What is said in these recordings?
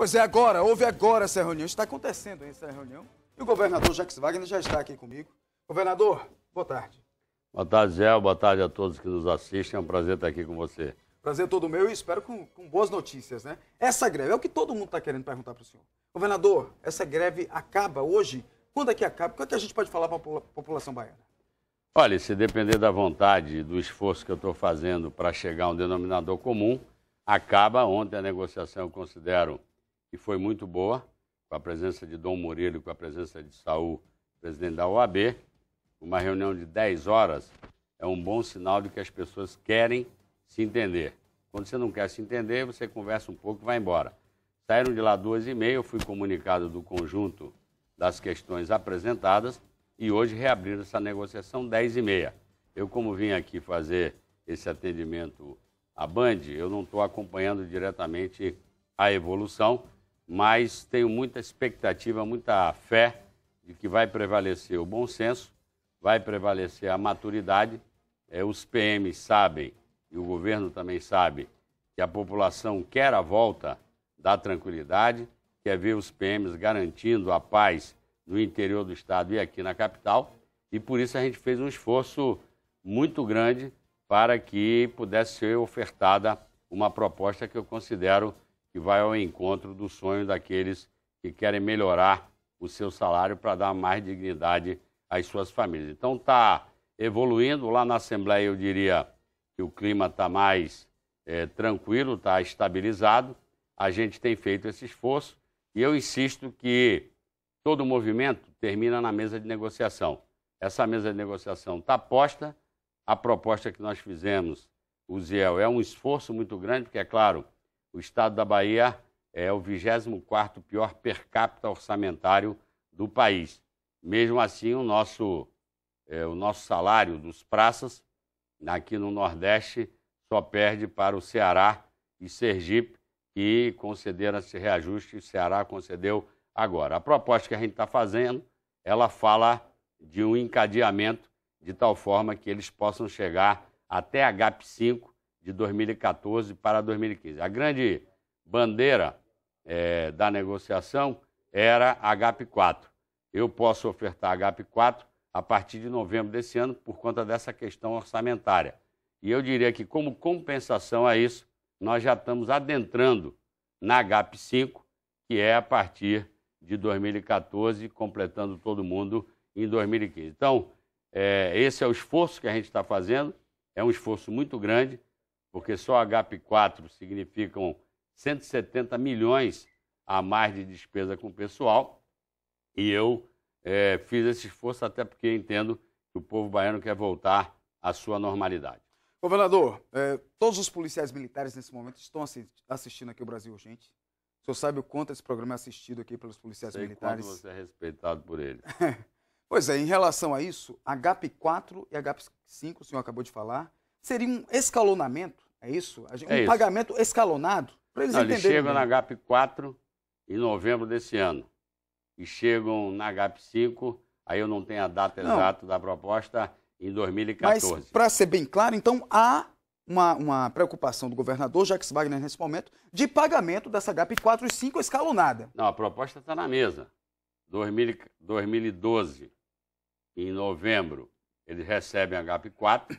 Pois é, agora, houve agora essa reunião. Está acontecendo essa reunião. E o governador Jacques Wagner já está aqui comigo. Governador, boa tarde. Boa tarde, Zé. Boa tarde a todos que nos assistem. É um prazer estar aqui com você. Prazer todo meu e espero com, com boas notícias, né? Essa greve é o que todo mundo está querendo perguntar para o senhor. Governador, essa greve acaba hoje? Quando é que acaba? O que, é que a gente pode falar para a população baiana? Olha, se depender da vontade, do esforço que eu estou fazendo para chegar a um denominador comum, acaba ontem a negociação, eu considero que foi muito boa, com a presença de Dom Murilo e com a presença de Saul, presidente da OAB. Uma reunião de 10 horas é um bom sinal de que as pessoas querem se entender. Quando você não quer se entender, você conversa um pouco e vai embora. Saíram de lá duas e meia, eu fui comunicado do conjunto das questões apresentadas e hoje reabriram essa negociação dez e meia. Eu, como vim aqui fazer esse atendimento à Band, eu não estou acompanhando diretamente a evolução, mas tenho muita expectativa, muita fé de que vai prevalecer o bom senso, vai prevalecer a maturidade. É, os PMs sabem, e o governo também sabe, que a população quer a volta da tranquilidade, quer ver os PMs garantindo a paz no interior do Estado e aqui na capital, e por isso a gente fez um esforço muito grande para que pudesse ser ofertada uma proposta que eu considero que vai ao encontro do sonho daqueles que querem melhorar o seu salário para dar mais dignidade às suas famílias. Então está evoluindo. Lá na Assembleia eu diria que o clima está mais é, tranquilo, está estabilizado. A gente tem feito esse esforço e eu insisto que todo movimento termina na mesa de negociação. Essa mesa de negociação está posta. A proposta que nós fizemos, o Ziel, é um esforço muito grande, porque, é claro, o estado da Bahia é o 24º pior per capita orçamentário do país. Mesmo assim, o nosso, é, o nosso salário dos praças aqui no Nordeste só perde para o Ceará e Sergipe, que concederam esse reajuste, o Ceará concedeu agora. A proposta que a gente está fazendo, ela fala de um encadeamento de tal forma que eles possam chegar até a GAP 5 de 2014 para 2015. A grande bandeira é, da negociação era a HAP4. Eu posso ofertar a HAP4 a partir de novembro desse ano por conta dessa questão orçamentária. E eu diria que, como compensação a isso, nós já estamos adentrando na HAP5, que é a partir de 2014, completando todo mundo em 2015. Então, é, esse é o esforço que a gente está fazendo, é um esforço muito grande porque só HAP4 significam 170 milhões a mais de despesa com pessoal. E eu é, fiz esse esforço até porque entendo que o povo baiano quer voltar à sua normalidade. Governador, é, todos os policiais militares nesse momento estão assistindo aqui o Brasil Urgente. O senhor sabe o quanto esse programa é assistido aqui pelos policiais Sei militares? Quanto você é respeitado por eles. pois é, em relação a isso, HAP4 e HAP5, o senhor acabou de falar, Seria um escalonamento, é isso? É um é pagamento escalonado? Para eles Não, entenderem. Eles chegam bem. na GAP 4 em novembro desse ano. E chegam na GAP 5, aí eu não tenho a data não. exata da proposta, em 2014. Mas, para ser bem claro, então há uma, uma, preocupação do governador Jacques Wagner nesse momento de pagamento dessa GAP 4 e 5 escalonada. Não, a proposta está na mesa. 2000, 2012, em novembro, eles recebem a GAP 4,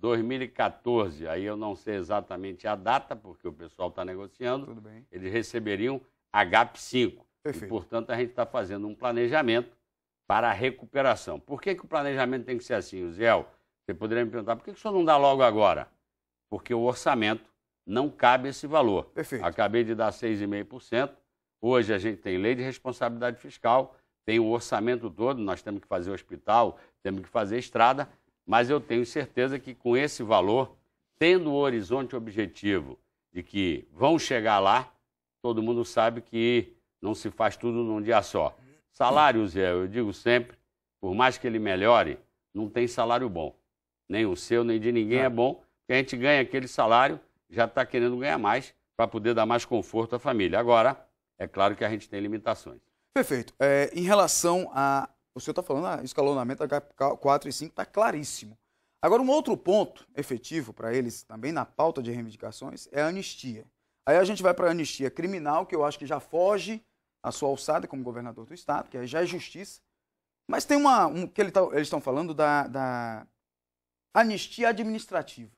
2014, aí eu não sei exatamente a data, porque o pessoal está negociando, eles receberiam HAP 5. E, portanto, a gente está fazendo um planejamento para a recuperação. Por que, que o planejamento tem que ser assim, Zé? Você poderia me perguntar, por que, que o senhor não dá logo agora? Porque o orçamento não cabe esse valor. Perfeito. Acabei de dar 6,5%. Hoje a gente tem lei de responsabilidade fiscal, tem o orçamento todo, nós temos que fazer hospital, temos que fazer estrada mas eu tenho certeza que com esse valor, tendo o horizonte objetivo de que vão chegar lá, todo mundo sabe que não se faz tudo num dia só. Salário, Zé, eu digo sempre, por mais que ele melhore, não tem salário bom. Nem o seu, nem de ninguém não. Tá. é bom, porque a gente ganha aquele salário, já está querendo ganhar mais para poder dar mais conforto à família. Agora, é claro que a gente tem limitações. Perfeito. É, em relação a o senhor está falando, ah, escalonamento H4 e 5 está claríssimo. Agora, um outro ponto efetivo para eles, também na pauta de reivindicações, é a anistia. Aí a gente vai para a anistia criminal, que eu acho que já foge a sua alçada como governador do Estado, que aí já é justiça. Mas tem uma. Um, que ele tá, eles estão falando da, da, anistia administrativa.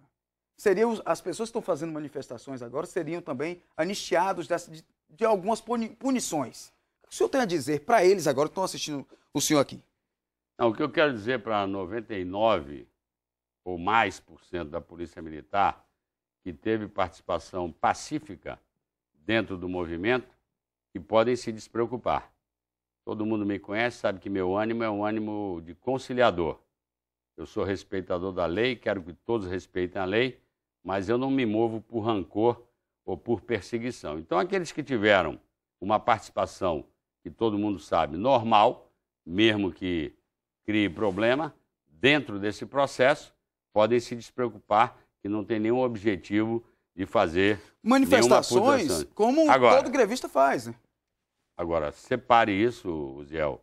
Seriam as pessoas que estão fazendo manifestações agora seriam também anistiados dessa, de, de algumas puni, punições. O que o senhor tem a dizer para eles agora que estão assistindo o senhor aqui. Não, o que eu quero dizer para 99 ou mais por cento da Polícia Militar que teve participação pacífica dentro do movimento que podem se despreocupar. Todo mundo me conhece, sabe que meu ânimo é um ânimo de conciliador. Eu sou respeitador da lei, quero que todos respeitem a lei, mas eu não me movo por rancor ou por perseguição. Então, aqueles que tiveram uma participação, que todo mundo sabe, normal, mesmo que crie problema, dentro desse processo, podem se despreocupar que não tem nenhum objetivo de fazer manifestações como agora, todo grevista faz. Né? Agora, separe isso, Ziel,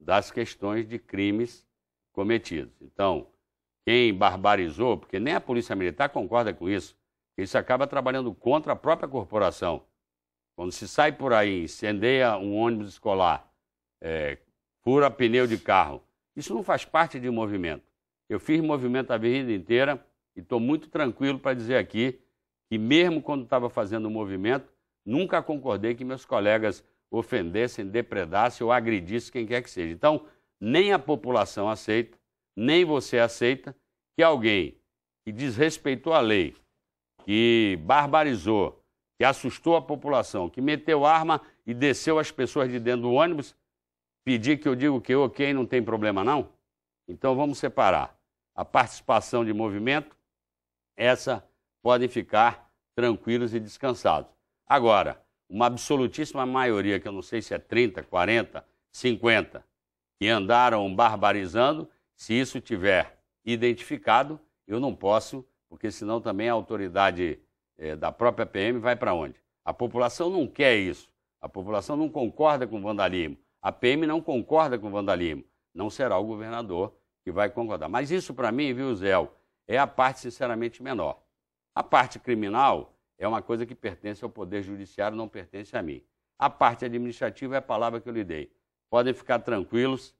das questões de crimes cometidos. Então, quem barbarizou, porque nem a Polícia Militar concorda com isso, isso acaba trabalhando contra a própria corporação. Quando se sai por aí, incendeia um ônibus escolar, é, fura pneu de carro. Isso não faz parte de movimento. Eu fiz movimento a vida inteira e estou muito tranquilo para dizer aqui que, mesmo quando estava fazendo o movimento, nunca concordei que meus colegas ofendessem, depredassem ou agredissem quem quer que seja. Então, nem a população aceita, nem você aceita que alguém que desrespeitou a lei, que barbarizou, que assustou a população, que meteu arma e desceu as pessoas de dentro do ônibus, pedir que eu digo que ok, não tem problema não? Então vamos separar. A participação de movimento, essa podem ficar tranquilos e descansados. Agora, uma absolutíssima maioria, que eu não sei se é 30, 40, 50, que andaram barbarizando, se isso tiver identificado, eu não posso, porque senão também a autoridade eh, da própria PM vai para onde? A população não quer isso. A população não concorda com vandalismo. A PM não concorda com o vandalismo. Não será o governador que vai concordar. Mas isso, para mim, viu, Zé, é a parte sinceramente menor. A parte criminal é uma coisa que pertence ao Poder Judiciário, não pertence a mim. A parte administrativa é a palavra que eu lhe dei. Podem ficar tranquilos,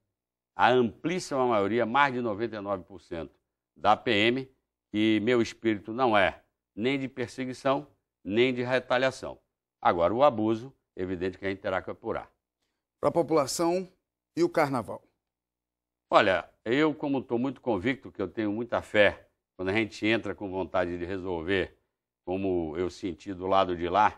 a amplíssima maioria, mais de 99% da PM, que meu espírito não é nem de perseguição, nem de retaliação. Agora, o abuso, evidente que a gente terá que apurar para a população e o carnaval? Olha, eu, como estou muito convicto, que eu tenho muita fé, quando a gente entra com vontade de resolver, como eu senti do lado de lá,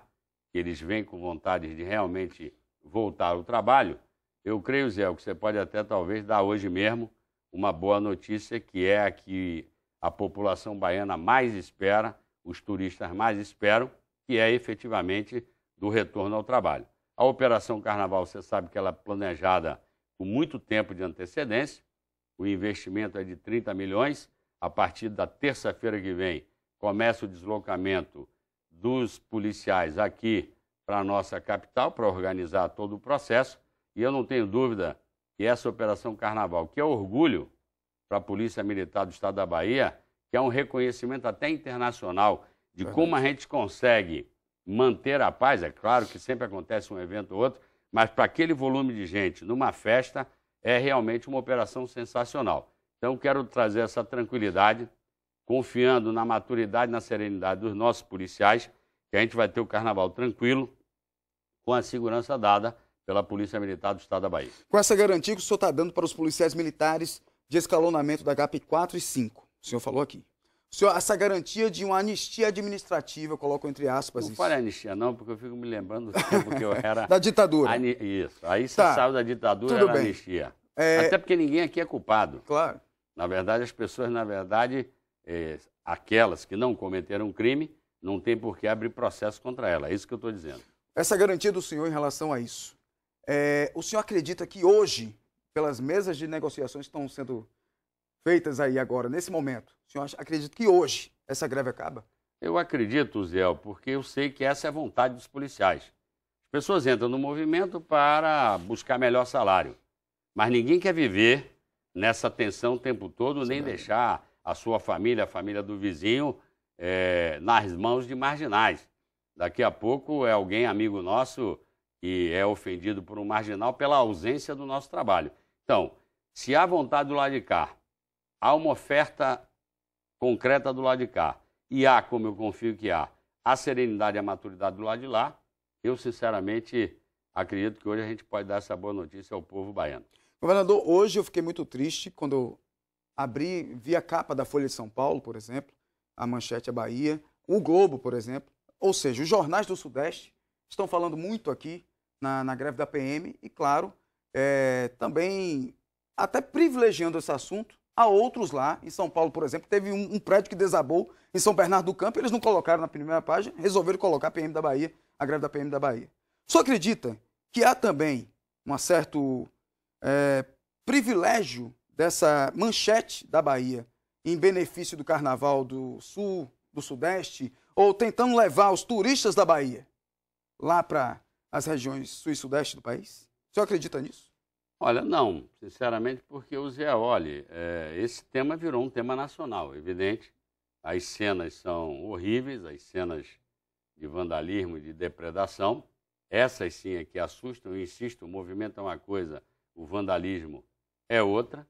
que eles vêm com vontade de realmente voltar ao trabalho, eu creio, Zé, que você pode até talvez dar hoje mesmo uma boa notícia, que é a que a população baiana mais espera, os turistas mais esperam, que é efetivamente do retorno ao trabalho. A Operação Carnaval, você sabe que ela é planejada com muito tempo de antecedência. O investimento é de 30 milhões. A partir da terça-feira que vem, começa o deslocamento dos policiais aqui para a nossa capital para organizar todo o processo. E eu não tenho dúvida que essa Operação Carnaval, que é orgulho para a Polícia Militar do Estado da Bahia, que é um reconhecimento até internacional de como a gente consegue manter a paz. É claro que sempre acontece um evento ou outro, mas para aquele volume de gente numa festa é realmente uma operação sensacional. Então, quero trazer essa tranquilidade, confiando na maturidade, na serenidade dos nossos policiais, que a gente vai ter o carnaval tranquilo, com a segurança dada pela Polícia Militar do Estado da Bahia. Com essa garantia que o senhor está dando para os policiais militares de escalonamento da GAP 4 e 5, o senhor falou aqui senhor, essa garantia de uma anistia administrativa, eu coloco entre aspas. Não fale anistia, não, porque eu fico me lembrando do tempo que eu era. da ditadura. Ani... Isso. Aí você tá. sabe da ditadura Tudo era bem. anistia. É... Até porque ninguém aqui é culpado. Claro. Na verdade, as pessoas, na verdade, é, aquelas que não cometeram crime, não tem por que abrir processo contra ela. É isso que eu estou dizendo. Essa garantia do senhor em relação a isso. É, o senhor acredita que hoje, pelas mesas de negociações que estão sendo feitas aí agora, nesse momento, senhor acredita que hoje essa greve acaba? Eu acredito, Zé, porque eu sei que essa é a vontade dos policiais. As pessoas entram no movimento para buscar melhor salário. Mas ninguém quer viver nessa tensão o tempo todo, Sim, nem é. deixar a sua família, a família do vizinho, é, nas mãos de marginais. Daqui a pouco é alguém amigo nosso que é ofendido por um marginal pela ausência do nosso trabalho. Então, se há vontade do lado de cá, há uma oferta concreta do lado de cá e há, como eu confio que há, a serenidade e a maturidade do lado de lá, eu sinceramente acredito que hoje a gente pode dar essa boa notícia ao povo baiano. Governador, hoje eu fiquei muito triste quando eu abri, vi a capa da Folha de São Paulo, por exemplo, a Manchete a Bahia, o Globo, por exemplo, ou seja, os jornais do Sudeste estão falando muito aqui na, na greve da PM e, claro, é, também até privilegiando esse assunto Há outros lá, em São Paulo, por exemplo, teve um, um prédio que desabou em São Bernardo do Campo, eles não colocaram na primeira página, resolveram colocar a PM da Bahia, a greve da PM da Bahia. Só acredita que há também um certo é, privilégio dessa manchete da Bahia em benefício do carnaval do Sul, do Sudeste, ou tentando levar os turistas da Bahia lá para as regiões Sul e Sudeste do país? O senhor acredita nisso? Olha, não, sinceramente, porque o Zé, olha, é, esse tema virou um tema nacional, é evidente. As cenas são horríveis, as cenas de vandalismo, de depredação. Essas sim é que assustam, eu insisto, o movimento é uma coisa, o vandalismo é outra.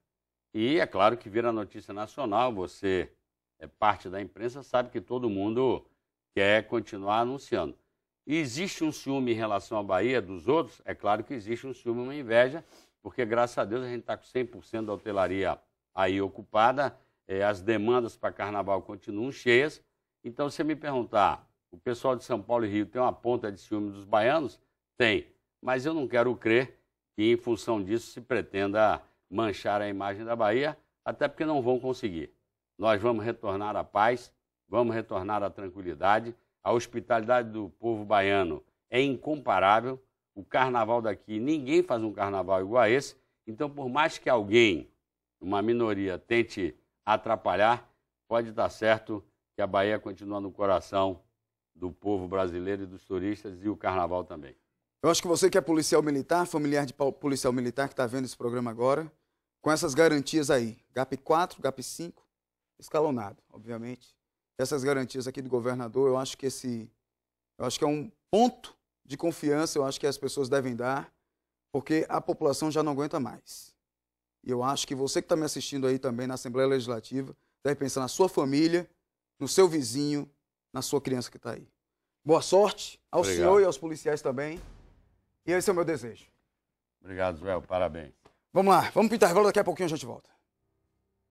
E é claro que vira notícia nacional, você é parte da imprensa, sabe que todo mundo quer continuar anunciando. E existe um ciúme em relação à Bahia dos outros? É claro que existe um ciúme, uma inveja, porque graças a Deus a gente está com 100% da hotelaria aí ocupada, é, as demandas para carnaval continuam cheias. Então, se você me perguntar, o pessoal de São Paulo e Rio tem uma ponta de ciúme dos baianos? Tem, mas eu não quero crer que em função disso se pretenda manchar a imagem da Bahia, até porque não vão conseguir. Nós vamos retornar à paz, vamos retornar à tranquilidade. A hospitalidade do povo baiano é incomparável o carnaval daqui, ninguém faz um carnaval igual a esse. Então, por mais que alguém, uma minoria, tente atrapalhar, pode dar certo que a Bahia continua no coração do povo brasileiro e dos turistas e o carnaval também. Eu acho que você que é policial militar, familiar de policial militar que está vendo esse programa agora, com essas garantias aí, GAP 4, GAP 5, escalonado, obviamente. Essas garantias aqui do governador, eu acho que esse eu acho que é um ponto de confiança eu acho que as pessoas devem dar, porque a população já não aguenta mais. E eu acho que você que está me assistindo aí também na Assembleia Legislativa deve pensar na sua família, no seu vizinho, na sua criança que está aí. Boa sorte ao Obrigado. senhor e aos policiais também. E esse é o meu desejo. Obrigado, Joel. Parabéns. Vamos lá, vamos pintar a daqui a pouquinho a gente volta.